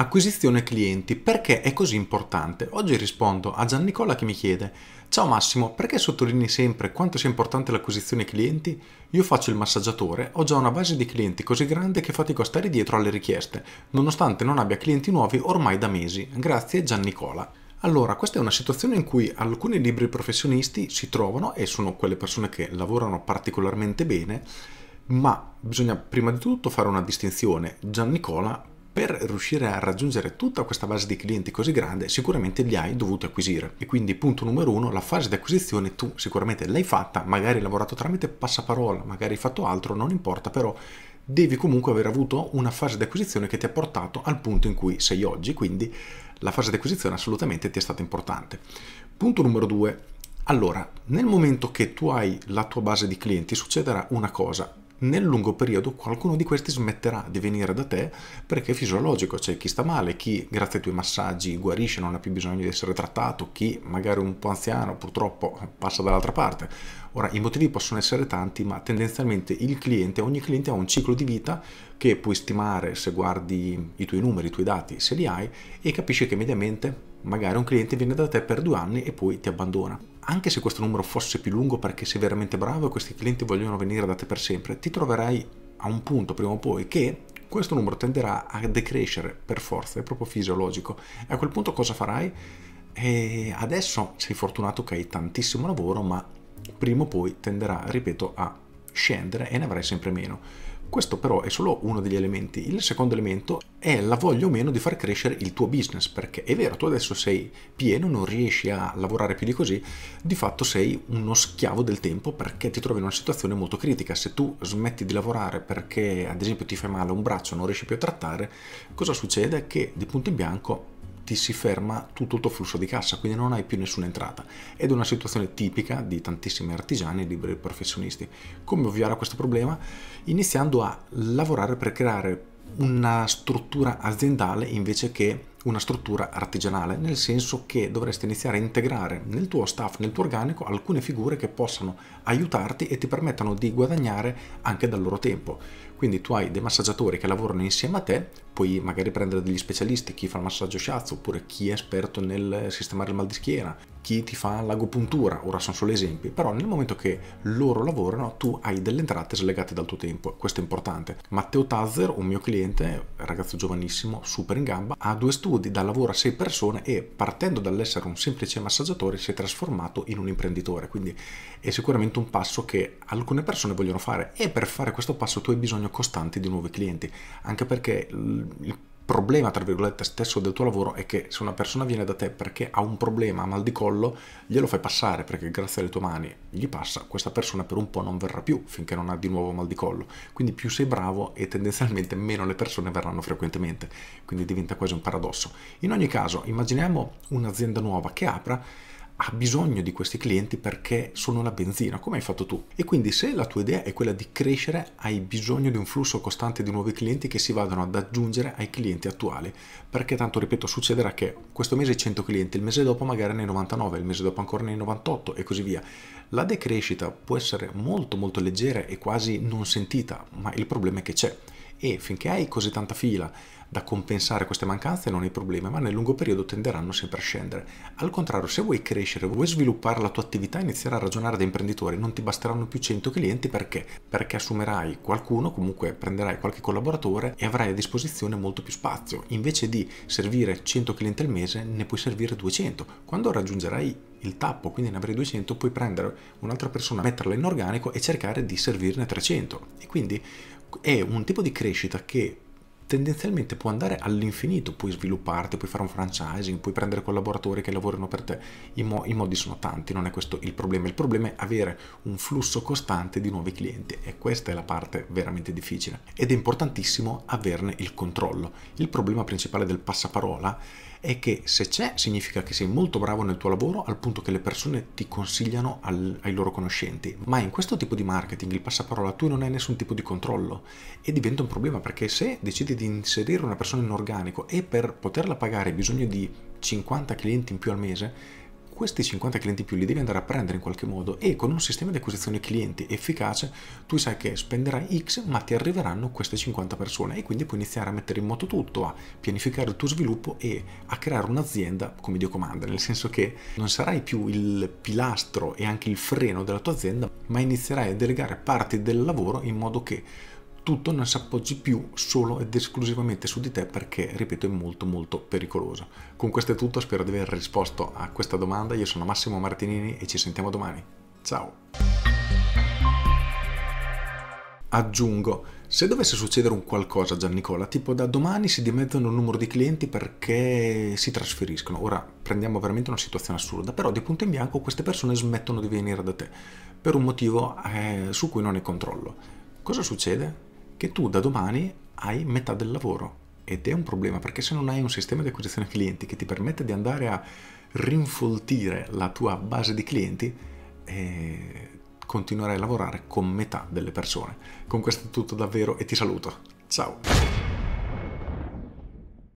Acquisizione clienti, perché è così importante? Oggi rispondo a Gian Nicola che mi chiede Ciao Massimo, perché sottolinei sempre quanto sia importante l'acquisizione clienti? Io faccio il massaggiatore, ho già una base di clienti così grande che fatico a stare dietro alle richieste, nonostante non abbia clienti nuovi ormai da mesi. Grazie Gian Nicola. Allora, questa è una situazione in cui alcuni libri professionisti si trovano e sono quelle persone che lavorano particolarmente bene, ma bisogna prima di tutto fare una distinzione. Gian Nicola per riuscire a raggiungere tutta questa base di clienti così grande sicuramente li hai dovuti acquisire e quindi punto numero uno la fase di acquisizione tu sicuramente l'hai fatta, magari hai lavorato tramite passaparola, magari hai fatto altro, non importa però devi comunque aver avuto una fase di acquisizione che ti ha portato al punto in cui sei oggi, quindi la fase di acquisizione assolutamente ti è stata importante. Punto numero due, allora, nel momento che tu hai la tua base di clienti succederà una cosa, nel lungo periodo qualcuno di questi smetterà di venire da te perché è fisiologico, c'è cioè chi sta male, chi grazie ai tuoi massaggi guarisce, non ha più bisogno di essere trattato, chi magari un po' anziano purtroppo passa dall'altra parte. Ora i motivi possono essere tanti, ma tendenzialmente il cliente, ogni cliente ha un ciclo di vita che puoi stimare se guardi i tuoi numeri, i tuoi dati, se li hai e capisci che mediamente magari un cliente viene da te per due anni e poi ti abbandona anche se questo numero fosse più lungo perché sei veramente bravo e questi clienti vogliono venire da te per sempre, ti troverai a un punto prima o poi che questo numero tenderà a decrescere per forza, è proprio fisiologico. E a quel punto cosa farai? E adesso sei fortunato che hai tantissimo lavoro, ma prima o poi tenderà, ripeto, a scendere e ne avrai sempre meno. Questo però è solo uno degli elementi. Il secondo elemento è la voglia o meno di far crescere il tuo business, perché è vero, tu adesso sei pieno, non riesci a lavorare più di così, di fatto sei uno schiavo del tempo perché ti trovi in una situazione molto critica. Se tu smetti di lavorare perché ad esempio ti fai male un braccio, non riesci più a trattare, cosa succede? Che di punto in bianco ti si ferma tutto il tuo flusso di cassa, quindi non hai più nessuna entrata. Ed è una situazione tipica di tantissimi artigiani e liberi professionisti. Come ovviare a questo problema? Iniziando a lavorare per creare una struttura aziendale invece che una struttura artigianale, nel senso che dovresti iniziare a integrare nel tuo staff, nel tuo organico, alcune figure che possano aiutarti e ti permettano di guadagnare anche dal loro tempo. Quindi tu hai dei massaggiatori che lavorano insieme a te, puoi magari prendere degli specialisti, chi fa il massaggio shiatsu, oppure chi è esperto nel sistemare il mal di schiena, chi ti fa l'agopuntura, ora sono solo esempi, però nel momento che loro lavorano tu hai delle entrate slegate dal tuo tempo, questo è importante. Matteo Tazzer, un mio cliente, ragazzo giovanissimo, super in gamba, ha due studi, da lavoro a sei persone e partendo dall'essere un semplice massaggiatore si è trasformato in un imprenditore, quindi è sicuramente un passo che alcune persone vogliono fare e per fare questo passo tu hai bisogno costante di nuovi clienti, anche perché il problema, tra virgolette, stesso del tuo lavoro è che se una persona viene da te perché ha un problema, ha mal di collo, glielo fai passare perché grazie alle tue mani gli passa, questa persona per un po' non verrà più finché non ha di nuovo mal di collo. Quindi più sei bravo e tendenzialmente meno le persone verranno frequentemente, quindi diventa quasi un paradosso. In ogni caso, immaginiamo un'azienda nuova che apra ha bisogno di questi clienti perché sono la benzina, come hai fatto tu. E quindi se la tua idea è quella di crescere, hai bisogno di un flusso costante di nuovi clienti che si vadano ad aggiungere ai clienti attuali, perché tanto, ripeto, succederà che questo mese 100 clienti, il mese dopo magari nei 99, il mese dopo ancora nei 98 e così via. La decrescita può essere molto molto leggera e quasi non sentita, ma il problema è che c'è e finché hai così tanta fila da compensare queste mancanze non hai problemi, ma nel lungo periodo tenderanno sempre a scendere. Al contrario, se vuoi crescere, vuoi sviluppare la tua attività, iniziare a ragionare da imprenditore, non ti basteranno più 100 clienti perché? Perché assumerai qualcuno, comunque prenderai qualche collaboratore e avrai a disposizione molto più spazio. Invece di servire 100 clienti al mese, ne puoi servire 200. Quando raggiungerai il tappo, quindi ne avrai 200, puoi prendere un'altra persona, metterla in organico e cercare di servirne 300. E quindi è un tipo di crescita che tendenzialmente può andare all'infinito, puoi svilupparti, puoi fare un franchising, puoi prendere collaboratori che lavorino per te, I, mo i modi sono tanti, non è questo il problema, il problema è avere un flusso costante di nuovi clienti e questa è la parte veramente difficile ed è importantissimo averne il controllo. Il problema principale del passaparola è che se c'è significa che sei molto bravo nel tuo lavoro al punto che le persone ti consigliano al, ai loro conoscenti, ma in questo tipo di marketing il passaparola tu non hai nessun tipo di controllo e diventa un problema perché se decidi di di inserire una persona in organico e per poterla pagare hai bisogno di 50 clienti in più al mese, questi 50 clienti in più li devi andare a prendere in qualche modo e con un sistema di acquisizione clienti efficace tu sai che spenderai X ma ti arriveranno queste 50 persone e quindi puoi iniziare a mettere in moto tutto, a pianificare il tuo sviluppo e a creare un'azienda come Dio comanda, nel senso che non sarai più il pilastro e anche il freno della tua azienda ma inizierai a delegare parti del lavoro in modo che tutto non si appoggi più solo ed esclusivamente su di te perché, ripeto, è molto molto pericoloso. Con questo è tutto, spero di aver risposto a questa domanda. Io sono Massimo Martinini e ci sentiamo domani. Ciao! Aggiungo, se dovesse succedere un qualcosa Gian Nicola, tipo da domani si dimezzano il numero di clienti perché si trasferiscono. Ora prendiamo veramente una situazione assurda, però di punto in bianco queste persone smettono di venire da te per un motivo eh, su cui non hai controllo. Cosa succede? che tu da domani hai metà del lavoro ed è un problema perché se non hai un sistema di acquisizione clienti che ti permette di andare a rinfoltire la tua base di clienti, eh, continuerai a lavorare con metà delle persone. Con questo è tutto davvero e ti saluto. Ciao!